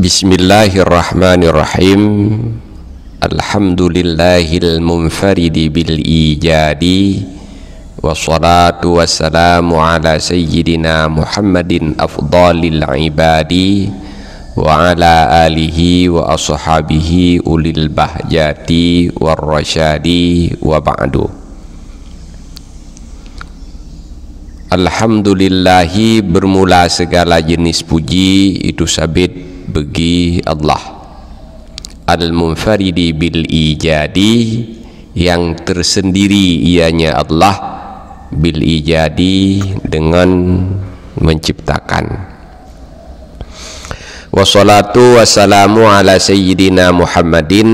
Bismillahirrahmanirrahim Alhamdulillahil munfaridi bil ijadi Wassalatu wassalamu ala sayyidina Muhammadin afdalil ibadi Wa ala alihi wa ashabihi ulil bahjati warrasyadi wa ba'du Alhamdulillahi bermula segala jenis puji itu sabit bagi Allah al-munfaridi bil ijadi yang tersendiri ianya Allah bil ijadi dengan menciptakan wassalatu wassalamu ala sayyidina muhammadin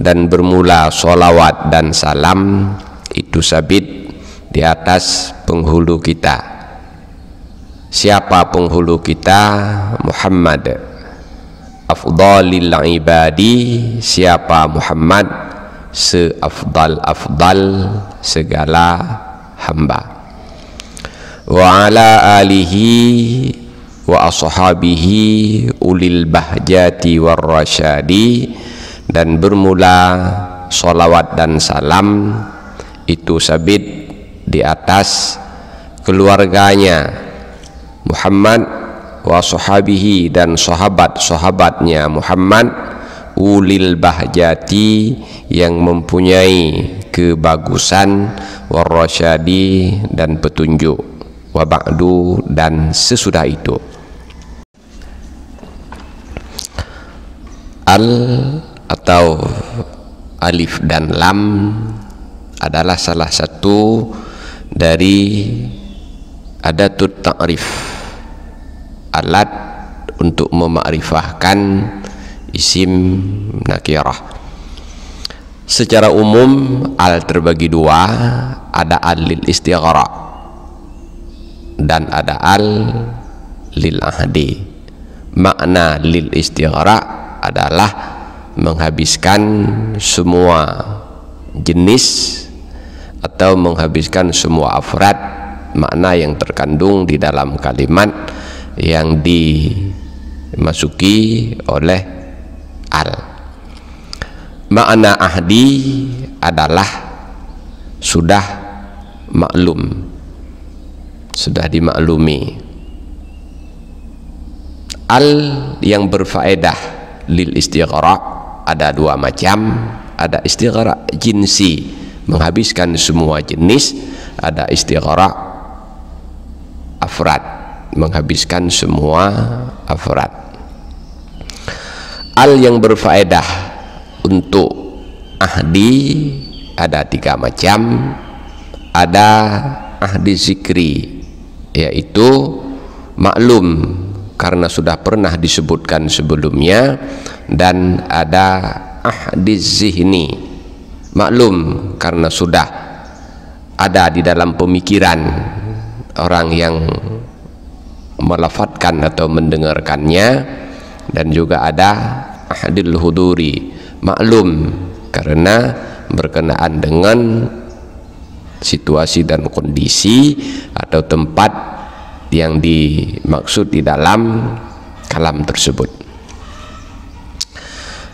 dan bermula solawat dan salam itu sabit di atas penghulu kita siapa penghulu kita Muhammad afdalil ibadi siapa Muhammad seafdal-afdal segala hamba wa ala alihi wa ashabihi ulil bahjati war rasyadi dan bermula solawat dan salam itu sabit di atas keluarganya Muhammad wa sahabihi dan sahabat-sahabatnya Muhammad ulil bahjati yang mempunyai kebagusan warasyadi dan petunjuk wa ba'du dan sesudah itu al atau alif dan lam adalah salah satu dari adatut ta'rif ta alat untuk memakrifahkan isim nakirah secara umum al terbagi dua ada al lil istighara dan ada al lil ahdi makna lil istighara adalah menghabiskan semua jenis atau menghabiskan semua afrad makna yang terkandung di dalam kalimat yang dimasuki oleh al makna ahdi adalah sudah maklum sudah dimaklumi al yang berfaedah lil istighara ada dua macam ada istighara jinsi menghabiskan semua jenis ada istighara afrad menghabiskan semua afrad al yang berfaedah untuk ahdi ada tiga macam ada ahdi zikri yaitu maklum karena sudah pernah disebutkan sebelumnya dan ada ahdi zihni maklum karena sudah ada di dalam pemikiran orang yang melafatkan atau mendengarkannya dan juga ada ahdil huduri maklum karena berkenaan dengan situasi dan kondisi atau tempat yang dimaksud di dalam kalam tersebut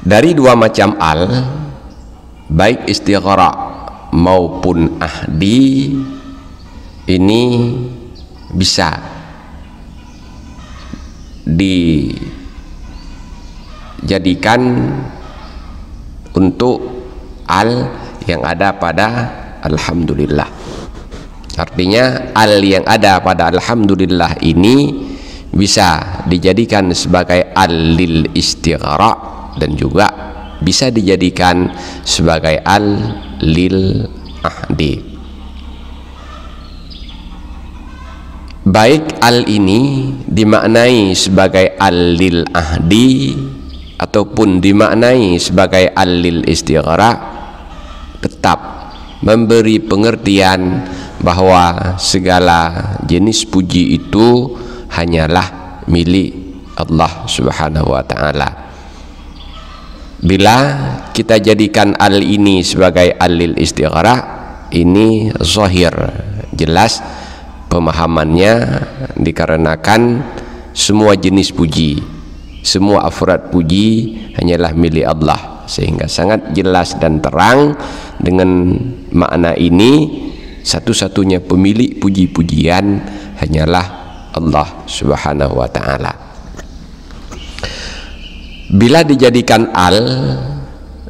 dari dua macam al baik istighara maupun ahdi ini bisa dijadikan untuk al yang ada pada alhamdulillah artinya al yang ada pada alhamdulillah ini bisa dijadikan sebagai alil istighara dan juga bisa dijadikan sebagai alil ahdi baik al ini dimaknai sebagai alil ahdi ataupun dimaknai sebagai alil al istighara tetap memberi pengertian bahwa segala jenis puji itu hanyalah milik Allah Subhanahu wa taala. Bila kita jadikan al ini sebagai alil al istighara, ini zahir, jelas pemahamannya dikarenakan semua jenis puji semua afurat puji hanyalah milik Allah sehingga sangat jelas dan terang dengan makna ini satu-satunya pemilik puji-pujian hanyalah Allah Subhanahu wa taala bila dijadikan al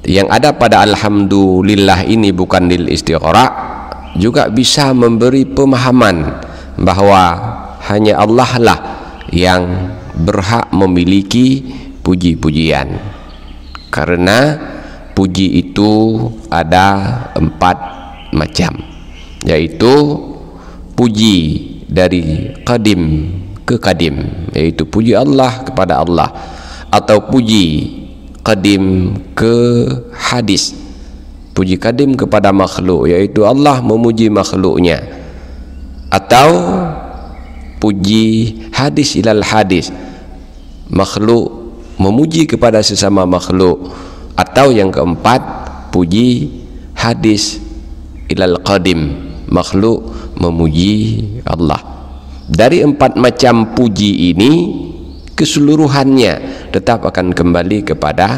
yang ada pada alhamdulillah ini bukan lil istiqra juga bisa memberi pemahaman bahwa hanya Allah lah yang berhak memiliki puji-pujian karena puji itu ada empat macam yaitu puji dari kadim ke kadim yaitu puji Allah kepada Allah atau puji kadim ke hadis puji kadim kepada makhluk yaitu Allah memuji makhluknya atau puji hadis ilal hadis makhluk memuji kepada sesama makhluk atau yang keempat puji hadis ilal qadim makhluk memuji Allah dari empat macam puji ini keseluruhannya tetap akan kembali kepada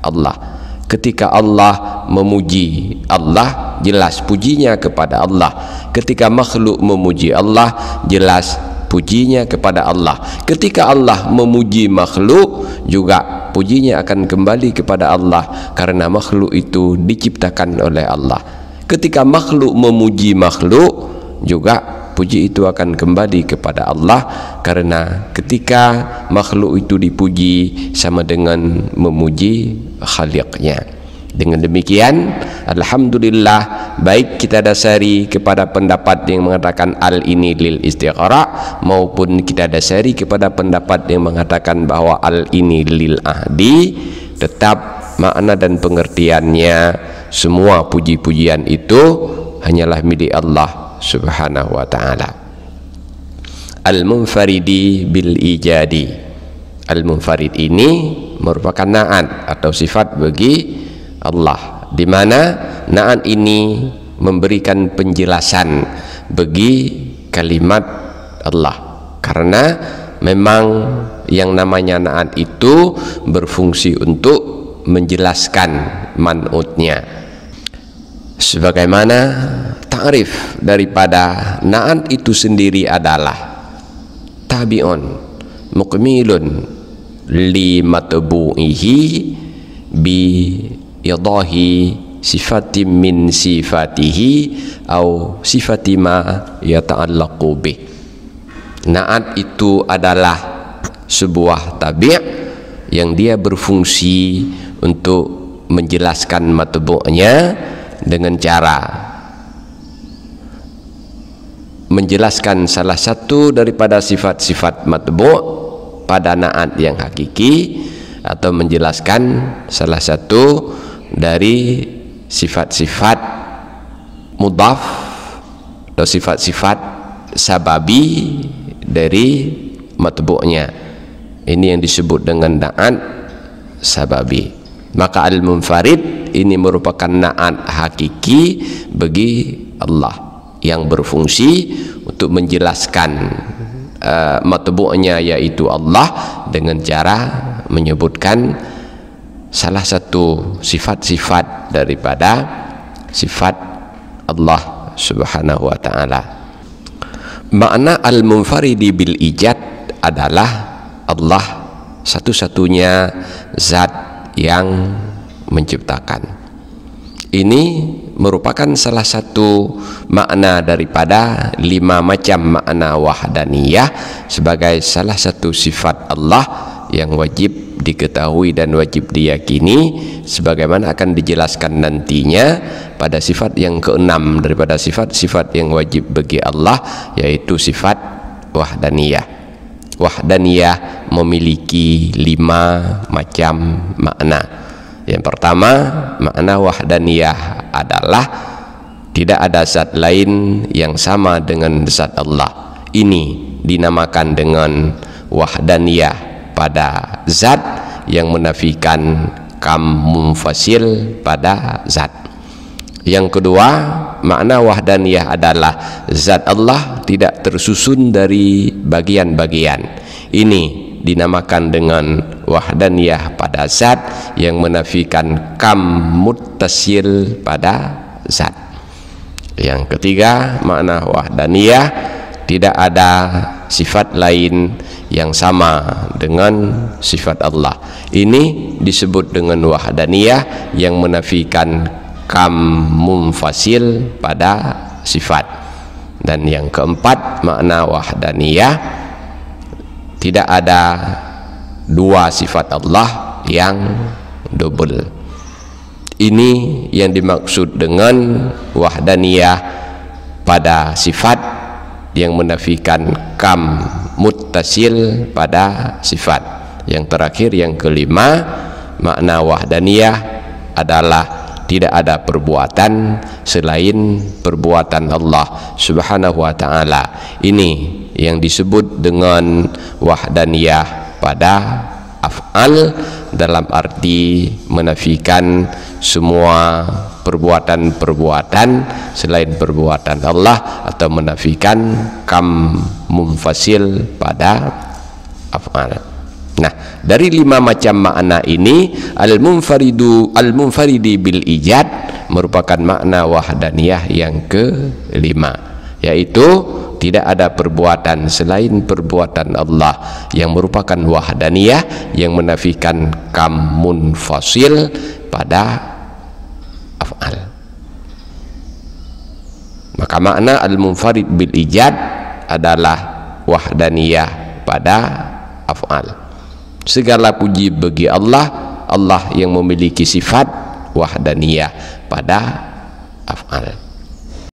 Allah ketika Allah memuji Allah jelas pujinya kepada Allah ketika makhluk memuji Allah jelas pujinya kepada Allah ketika Allah memuji makhluk juga pujinya akan kembali kepada Allah karena makhluk itu diciptakan oleh Allah ketika makhluk memuji makhluk juga puji itu akan kembali kepada Allah karena ketika makhluk itu dipuji sama dengan memuji khaliqnya dengan demikian Alhamdulillah baik kita dasari kepada pendapat yang mengatakan al ini lil istiqara maupun kita dasari kepada pendapat yang mengatakan bahwa al ini lil ahdi tetap makna dan pengertiannya semua puji-pujian itu hanyalah milik Allah subhanahu wa ta'ala al-munfaridi bil ijadi al-munfarid ini merupakan na'at atau sifat bagi Allah di mana na'at ini memberikan penjelasan bagi kalimat Allah karena memang yang namanya na'at itu berfungsi untuk menjelaskan manutnya sebagaimana ta'rif daripada naat itu sendiri adalah tabi'un mukmilun li matbu'ihi bi yadahi sifati min sifatihi au sifatima yata'allaqu bih naat itu adalah sebuah tabi' yang dia berfungsi untuk menjelaskan matbu'nya dengan cara menjelaskan salah satu daripada sifat-sifat matbu' pada naat yang hakiki atau menjelaskan salah satu dari sifat-sifat mudhaf atau sifat-sifat sababi dari matbu'nya ini yang disebut dengan naat sababi maka al-munfarid ini merupakan naat hakiki bagi Allah yang berfungsi untuk menjelaskan uh, matbu'nya yaitu Allah dengan cara menyebutkan salah satu sifat-sifat daripada sifat Allah Subhanahu wa taala. Makna al-munfaridi bil ijad adalah Allah satu-satunya zat yang menciptakan. Ini merupakan salah satu makna daripada lima macam makna wahdaniyah sebagai salah satu sifat Allah yang wajib diketahui dan wajib diyakini sebagaimana akan dijelaskan nantinya pada sifat yang keenam daripada sifat-sifat yang wajib bagi Allah yaitu sifat wahdaniyah wahdaniyah memiliki lima macam makna yang pertama, makna wahdaniyah adalah tidak ada zat lain yang sama dengan zat Allah. Ini dinamakan dengan wahdaniyah pada zat yang menafikan kam fasil pada zat. Yang kedua, makna wahdaniyah adalah zat Allah tidak tersusun dari bagian-bagian. Ini dinamakan dengan wahdaniyah pada zat yang menafikan kam muttasil pada zat yang ketiga makna wahdaniyah tidak ada sifat lain yang sama dengan sifat Allah ini disebut dengan wahdaniyah yang menafikan kam mumfasil pada sifat dan yang keempat makna wahdaniyah tidak ada dua sifat Allah yang double ini yang dimaksud dengan wahdaniyah pada sifat yang menafikan kam mutasil pada sifat yang terakhir yang kelima makna wahdaniyah adalah tidak ada perbuatan selain perbuatan Allah subhanahu wa ta'ala ini yang disebut dengan wahdaniyah pada af'al dalam arti menafikan semua perbuatan-perbuatan selain perbuatan Allah atau menafikan kam mumfasil pada af'al Nah, dari lima macam makna ini al-munfaridu al bil ijad merupakan makna wahdaniyah yang kelima yaitu tidak ada perbuatan selain perbuatan Allah yang merupakan wahdaniyah yang menafikan kamun fosil pada af'al maka makna al-munfarid bil ijad adalah wahdaniyah pada af'al segala puji bagi Allah Allah yang memiliki sifat wahdaniyah pada af'al